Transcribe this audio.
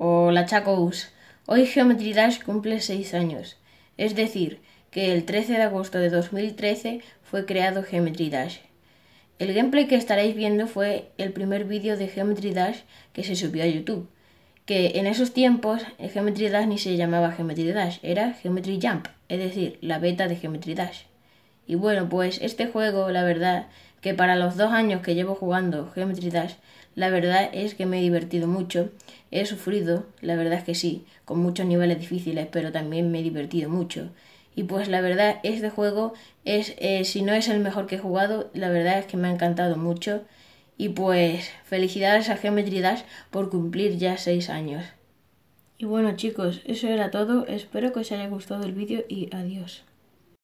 Hola la Hoy Geometry Dash cumple 6 años, es decir, que el 13 de agosto de 2013 fue creado Geometry Dash. El gameplay que estaréis viendo fue el primer vídeo de Geometry Dash que se subió a YouTube, que en esos tiempos Geometry Dash ni se llamaba Geometry Dash, era Geometry Jump, es decir, la beta de Geometry Dash. Y bueno, pues este juego, la verdad, que para los dos años que llevo jugando Geometry Dash, la verdad es que me he divertido mucho He sufrido, la verdad es que sí, con muchos niveles difíciles, pero también me he divertido mucho. Y pues la verdad, este juego es, eh, si no es el mejor que he jugado, la verdad es que me ha encantado mucho. Y pues felicidades a Geometry Dash por cumplir ya 6 años. Y bueno chicos, eso era todo, espero que os haya gustado el vídeo y adiós.